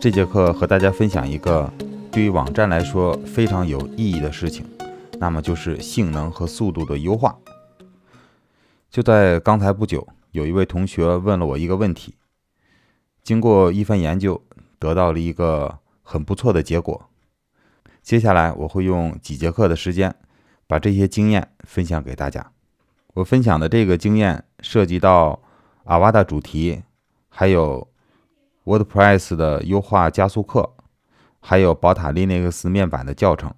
这节课和大家分享一个对于网站来说非常有意义的事情，那么就是性能和速度的优化。就在刚才不久，有一位同学问了我一个问题，经过一番研究，得到了一个很不错的结果。接下来我会用几节课的时间把这些经验分享给大家。我分享的这个经验涉及到阿瓦达主题，还有。WordPress 的优化加速课，还有宝塔 Linux 面板的教程，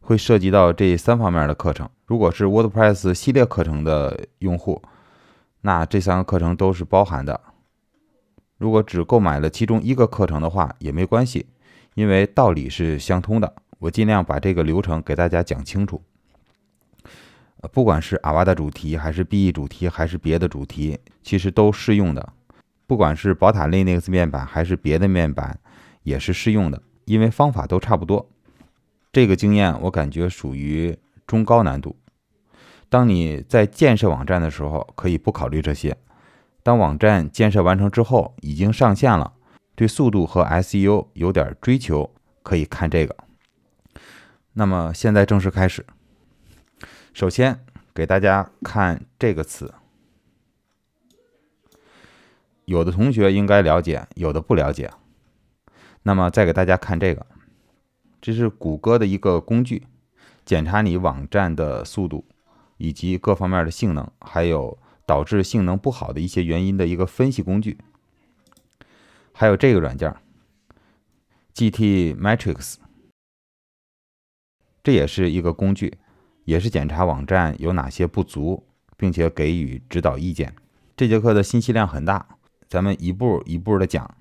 会涉及到这三方面的课程。如果是 WordPress 系列课程的用户，那这三个课程都是包含的。如果只购买了其中一个课程的话也没关系，因为道理是相通的。我尽量把这个流程给大家讲清楚。不管是阿瓦达主题，还是 BE 主题，还是别的主题，其实都适用的。不管是宝塔 i n u x 面板还是别的面板，也是适用的，因为方法都差不多。这个经验我感觉属于中高难度。当你在建设网站的时候，可以不考虑这些；当网站建设完成之后，已经上线了，对速度和 SEO 有点追求，可以看这个。那么现在正式开始。首先给大家看这个词。有的同学应该了解，有的不了解。那么再给大家看这个，这是谷歌的一个工具，检查你网站的速度以及各方面的性能，还有导致性能不好的一些原因的一个分析工具。还有这个软件，GT m e t r i x 这也是一个工具，也是检查网站有哪些不足，并且给予指导意见。这节课的信息量很大。咱们一步一步的讲，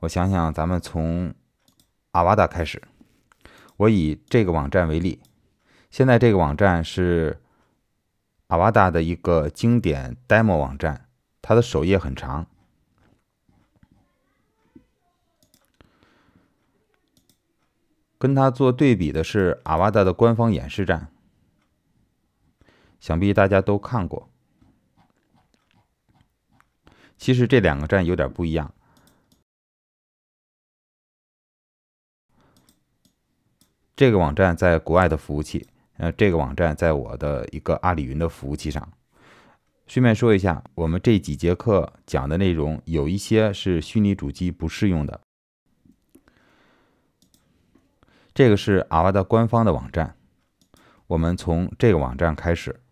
我想想，咱们从阿瓦达开始。我以这个网站为例，现在这个网站是阿瓦达的一个经典 demo 网站，它的首页很长。跟它做对比的是阿瓦达的官方演示站，想必大家都看过。其实这两个站有点不一样。这个网站在国外的服务器，呃，这个网站在我的一个阿里云的服务器上。顺便说一下，我们这几节课讲的内容有一些是虚拟主机不适用的。这个是阿瓦的官方的网站，我们从这个网站开始。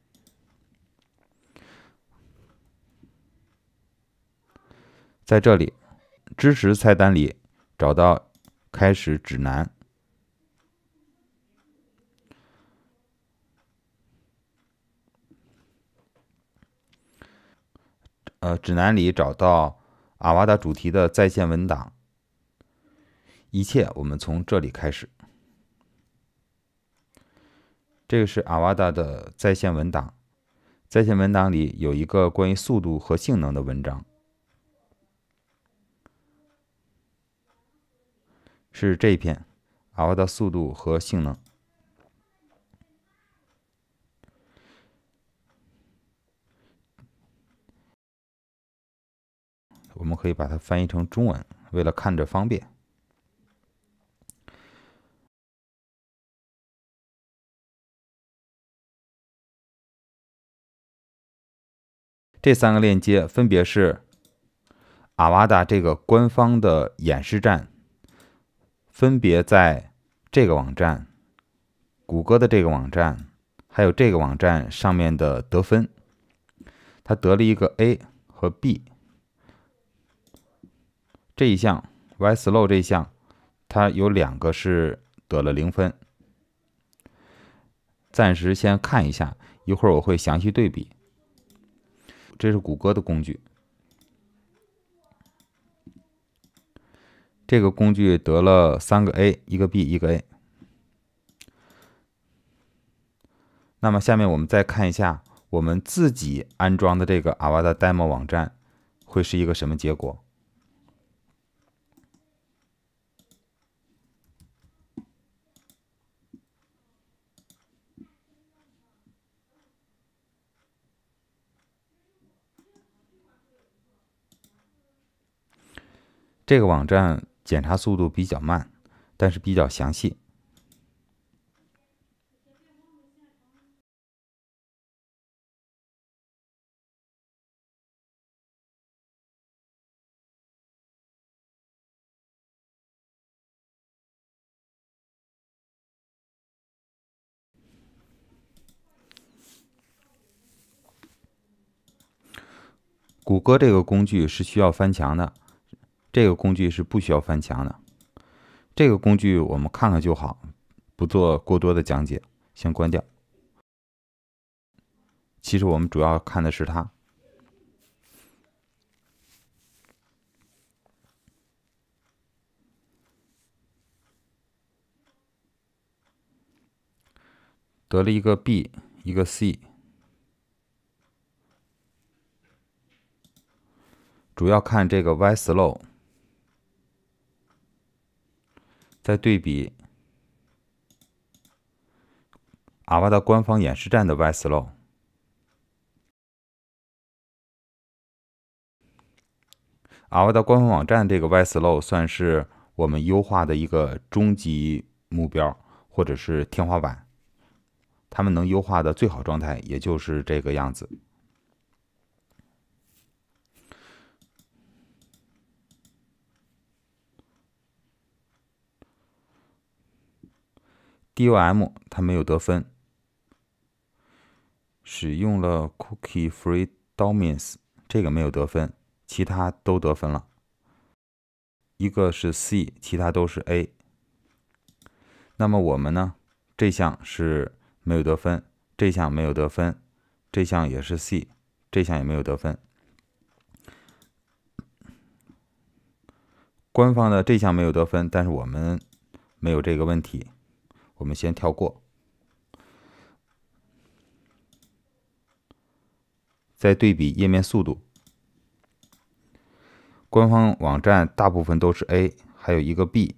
在这里，支持菜单里找到开始指南。呃，指南里找到阿瓦达主题的在线文档。一切我们从这里开始。这个是阿瓦达的在线文档。在线文档里有一个关于速度和性能的文章。是这一篇，阿瓦达速度和性能，我们可以把它翻译成中文，为了看着方便。这三个链接分别是阿瓦达这个官方的演示站。分别在这个网站、谷歌的这个网站，还有这个网站上面的得分，它得了一个 A 和 B。这一项 Y slow 这一项，它有两个是得了零分。暂时先看一下，一会儿我会详细对比。这是谷歌的工具。这个工具得了三个 A，一个 B，一个 A。那么，下面我们再看一下我们自己安装的这个阿瓦达 demo 网站会是一个什么结果？这个网站。检查速度比较慢，但是比较详细。谷歌这个工具是需要翻墙的。这个工具是不需要翻墙的。这个工具我们看看就好，不做过多的讲解，先关掉。其实我们主要看的是它，得了一个 B，一个 C，主要看这个 Y Slow。再对比阿瓦达官方演示站的 YSlow，阿瓦达官方网站这个 YSlow 算是我们优化的一个终极目标，或者是天花板。他们能优化的最好状态也就是这个样子。DOM 它没有得分，使用了 cookie-free domains 这个没有得分，其他都得分了。一个是 C，其他都是 A。那么我们呢？这项是没有得分，这项没有得分，这项也是 C，这项也没有得分。官方的这项没有得分，但是我们没有这个问题。我们先跳过，再对比页面速度，官方网站大部分都是 A，还有一个 B，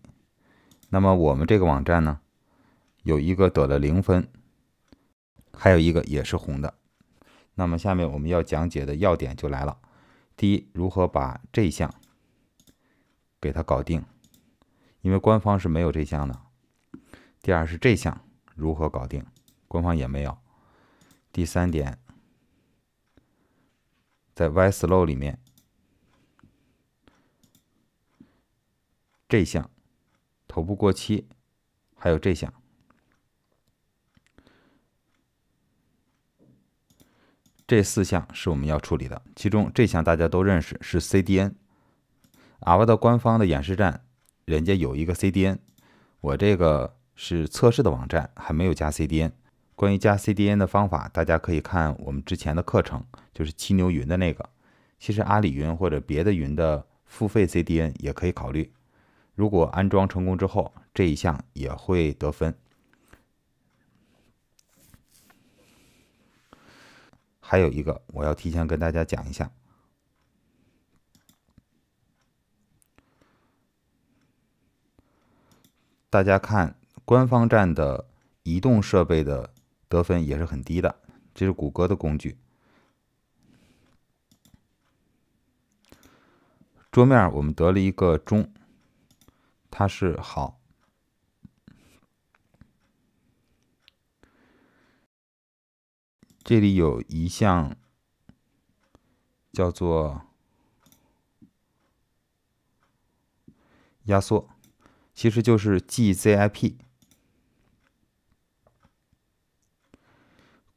那么我们这个网站呢，有一个得了零分，还有一个也是红的，那么下面我们要讲解的要点就来了，第一，如何把这项给它搞定，因为官方是没有这项的。第二是这项如何搞定，官方也没有。第三点，在 Y Slow 里面，这项头部过期，还有这项，这四项是我们要处理的。其中这项大家都认识，是 CDN。阿瓦的官方的演示站，人家有一个 CDN，我这个。是测试的网站还没有加 CDN。关于加 CDN 的方法，大家可以看我们之前的课程，就是七牛云的那个。其实阿里云或者别的云的付费 CDN 也可以考虑。如果安装成功之后，这一项也会得分。还有一个，我要提前跟大家讲一下，大家看。官方站的移动设备的得分也是很低的。这是谷歌的工具。桌面我们得了一个中，它是好。这里有一项叫做压缩，其实就是 GZIP。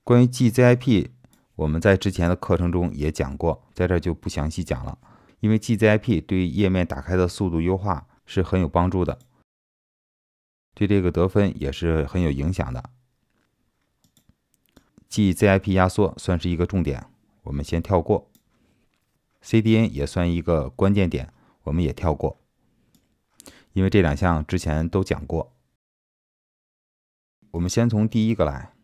关于 GZIP，我们在之前的课程中也讲过，在这就不详细讲了。因为 GZIP 对页面打开的速度优化是很有帮助的，对这个得分也是很有影响的。GZIP 压缩算是一个重点，我们先跳过。CDN 也算一个关键点，我们也跳过，因为这两项之前都讲过。我们先从第一个来。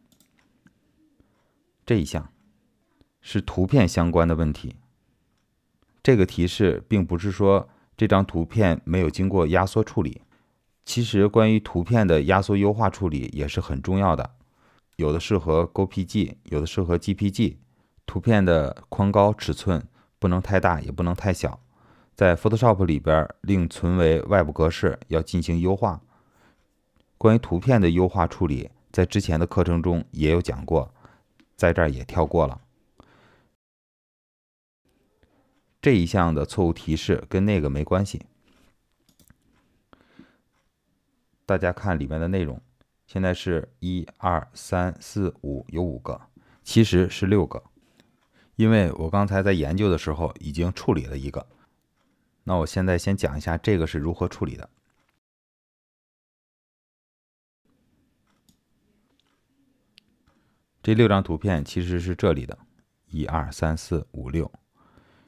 这一项是图片相关的问题。这个提示并不是说这张图片没有经过压缩处理。其实关于图片的压缩优化处理也是很重要的。有的适合 GPG，有的适合 JPG。图片的宽高尺寸不能太大，也不能太小。在 Photoshop 里边另存为外部格式要进行优化。关于图片的优化处理，在之前的课程中也有讲过。在这儿也跳过了这一项的错误提示，跟那个没关系。大家看里面的内容，现在是一二三四五，有五个，其实是六个，因为我刚才在研究的时候已经处理了一个。那我现在先讲一下这个是如何处理的。这六张图片其实是这里的，一二三四五六，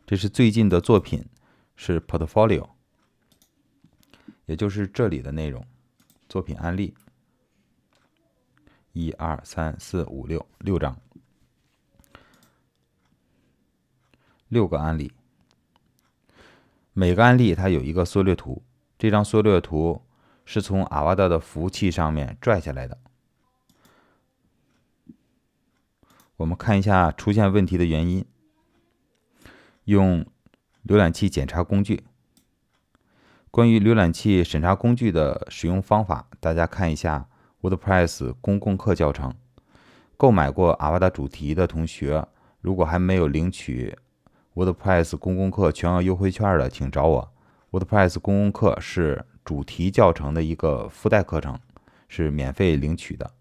这是最近的作品，是 portfolio，也就是这里的内容，作品案例，一二三四五六，六张，六个案例，每个案例它有一个缩略图，这张缩略图是从阿瓦达的服务器上面拽下来的。我们看一下出现问题的原因。用浏览器检查工具。关于浏览器审查工具的使用方法，大家看一下 WordPress 公共课教程。购买过阿瓦达主题的同学，如果还没有领取 WordPress 公共课全额优惠券的，请找我。WordPress 公共课是主题教程的一个附带课程，是免费领取的。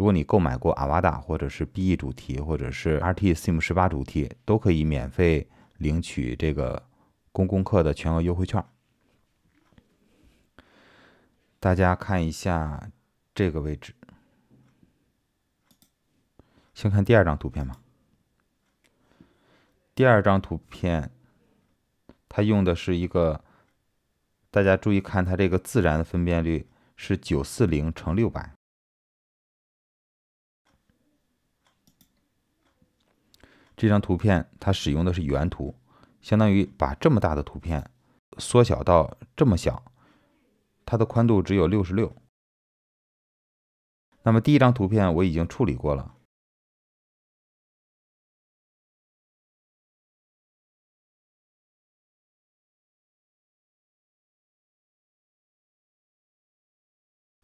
如果你购买过阿瓦达，或者是 BE 主题，或者是 RT Sim 十八主题，都可以免费领取这个公共课的全额优惠券。大家看一下这个位置，先看第二张图片吧。第二张图片，它用的是一个，大家注意看，它这个自然的分辨率是九四零乘六百。这张图片它使用的是原图，相当于把这么大的图片缩小到这么小，它的宽度只有六十六。那么第一张图片我已经处理过了，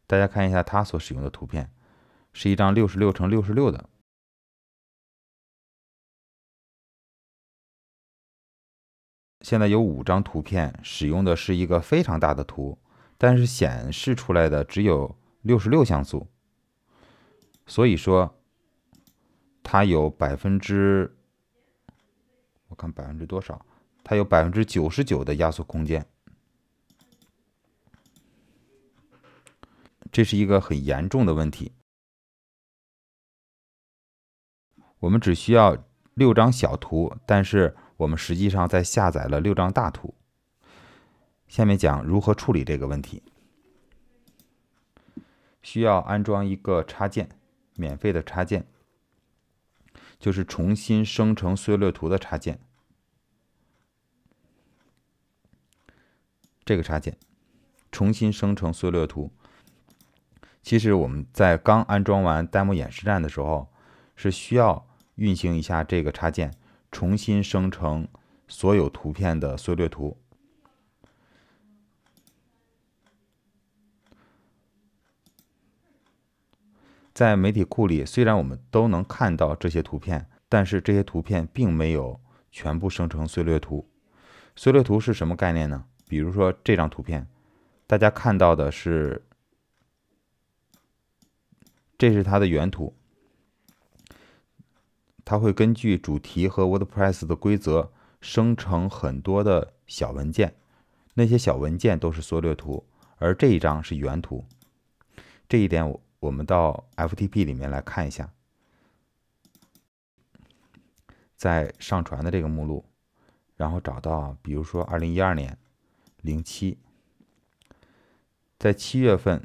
大家看一下它所使用的图片是一张六十六乘六十六的。现在有五张图片，使用的是一个非常大的图，但是显示出来的只有六十六像素，所以说它有百分之，我看百分之多少，它有百分之九十九的压缩空间，这是一个很严重的问题。我们只需要六张小图，但是。我们实际上在下载了六张大图，下面讲如何处理这个问题。需要安装一个插件，免费的插件，就是重新生成缩略图的插件。这个插件重新生成缩略图。其实我们在刚安装完 demo 演示站的时候，是需要运行一下这个插件。重新生成所有图片的缩略图。在媒体库里，虽然我们都能看到这些图片，但是这些图片并没有全部生成缩略图。缩略图是什么概念呢？比如说这张图片，大家看到的是，这是它的原图。它会根据主题和 WordPress 的规则生成很多的小文件，那些小文件都是缩略图，而这一张是原图。这一点，我我们到 FTP 里面来看一下，在上传的这个目录，然后找到，比如说二零一二年零七，在七月份。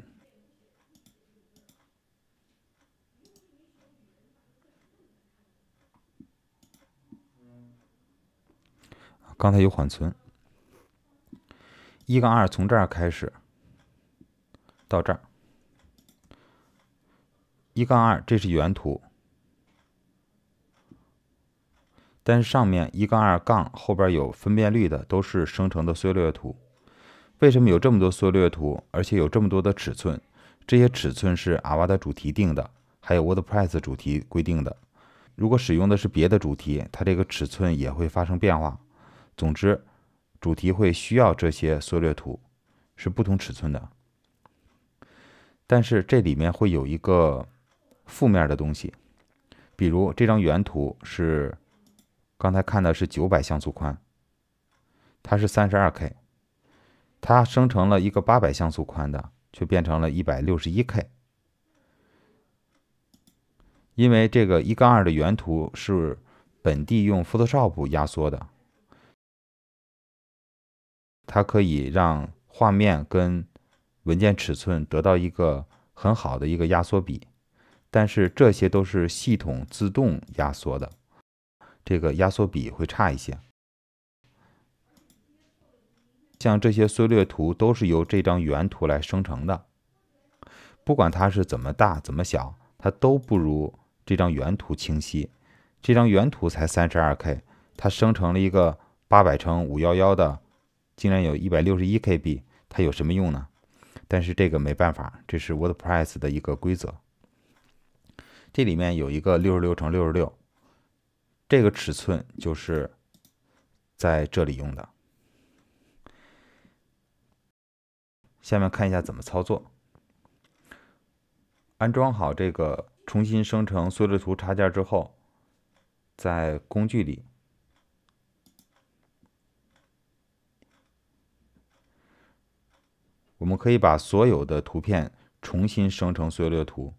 刚才有缓存，一杠二从这儿开始到这儿，一杠二这是原图，但是上面一杠二杠后边有分辨率的都是生成的缩略图。为什么有这么多缩略图？而且有这么多的尺寸？这些尺寸是阿瓦的主题定的，还有 Wordpress 主题规定的。如果使用的是别的主题，它这个尺寸也会发生变化。总之，主题会需要这些缩略图，是不同尺寸的。但是这里面会有一个负面的东西，比如这张原图是刚才看的是九百像素宽，它是三十二 k，它生成了一个八百像素宽的，却变成了一百六十一 k。因为这个一杠二的原图是本地用 Photoshop 压缩的。它可以让画面跟文件尺寸得到一个很好的一个压缩比，但是这些都是系统自动压缩的，这个压缩比会差一些。像这些缩略图都是由这张原图来生成的，不管它是怎么大怎么小，它都不如这张原图清晰。这张原图才三十二 K，它生成了一个八百乘五幺幺的。竟然有 161KB，它有什么用呢？但是这个没办法，这是 WordPress 的一个规则。这里面有一个六十六乘六十六，这个尺寸就是在这里用的。下面看一下怎么操作。安装好这个重新生成缩略图插件之后，在工具里。我们可以把所有的图片重新生成缩略图，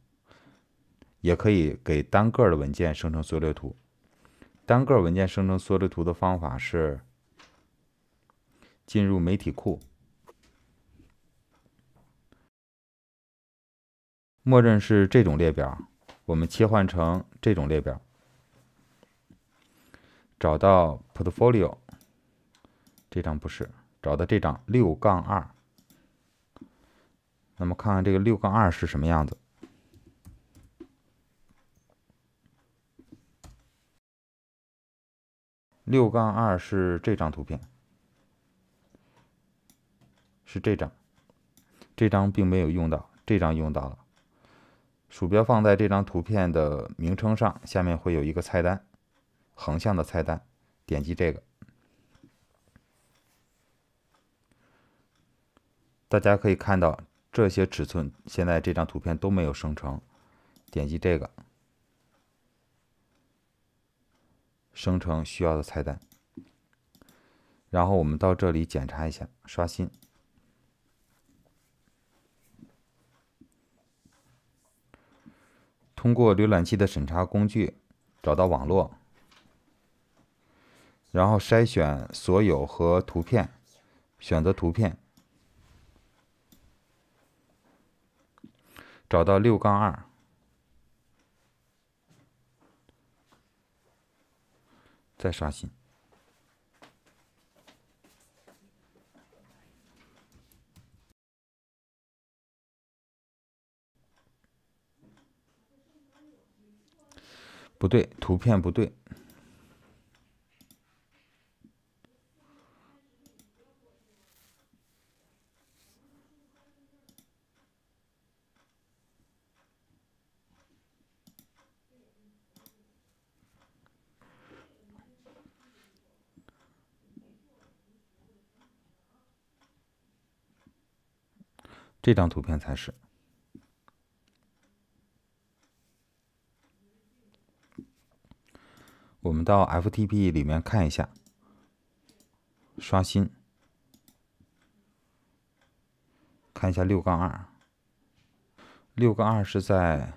也可以给单个的文件生成缩略图。单个文件生成缩略图的方法是：进入媒体库，默认是这种列表，我们切换成这种列表，找到 portfolio 这张不是，找到这张六杠二。那么，看看这个六杠二是什么样子？六杠二是这张图片，是这张，这张并没有用到，这张用到了。鼠标放在这张图片的名称上，下面会有一个菜单，横向的菜单，点击这个，大家可以看到。这些尺寸现在这张图片都没有生成，点击这个生成需要的菜单，然后我们到这里检查一下，刷新。通过浏览器的审查工具找到网络，然后筛选所有和图片，选择图片。找到六杠二，再刷新。不对，图片不对。这张图片才是。我们到 FTP 里面看一下，刷新，看一下六杠二，六杠二是在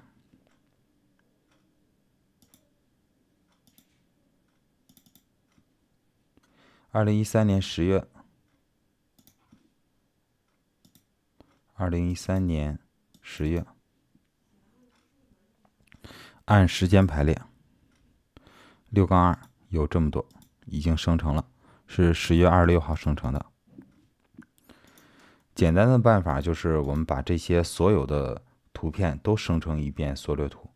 二零一三年十月。二零一三年十月，按时间排列，六杠二有这么多，已经生成了，是十月二十六号生成的。简单的办法就是，我们把这些所有的图片都生成一遍缩略图，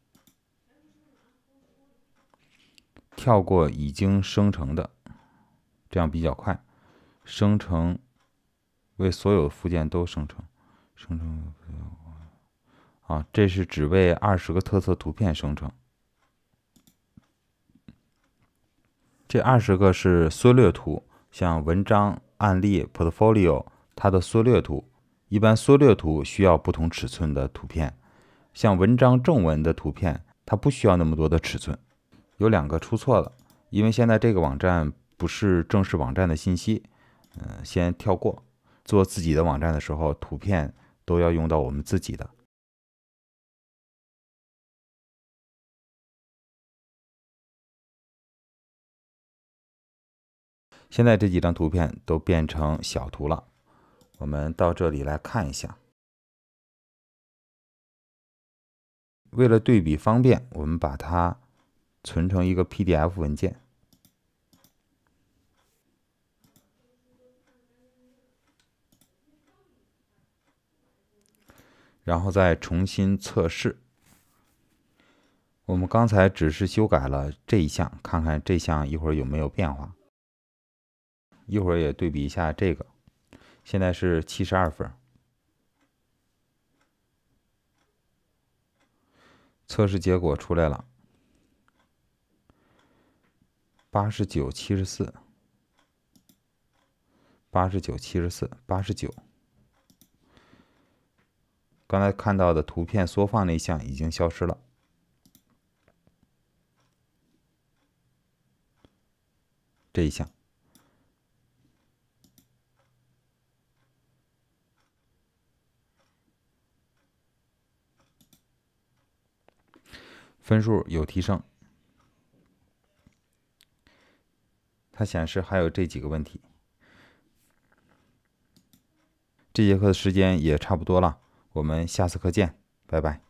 跳过已经生成的，这样比较快。生成为所有附件都生成。生成啊，这是只为二十个特色图片生成。这二十个是缩略图，像文章、案例、portfolio，它的缩略图。一般缩略图需要不同尺寸的图片，像文章正文的图片，它不需要那么多的尺寸。有两个出错了，因为现在这个网站不是正式网站的信息，嗯，先跳过。做自己的网站的时候，图片。都要用到我们自己的。现在这几张图片都变成小图了，我们到这里来看一下。为了对比方便，我们把它存成一个 PDF 文件。然后再重新测试。我们刚才只是修改了这一项，看看这项一会儿有没有变化。一会儿也对比一下这个。现在是七十二分。测试结果出来了，八十九，七十四，八十九，七十四，八十九。刚才看到的图片缩放那项已经消失了，这一项分数有提升，它显示还有这几个问题。这节课的时间也差不多了。我们下次课见，拜拜。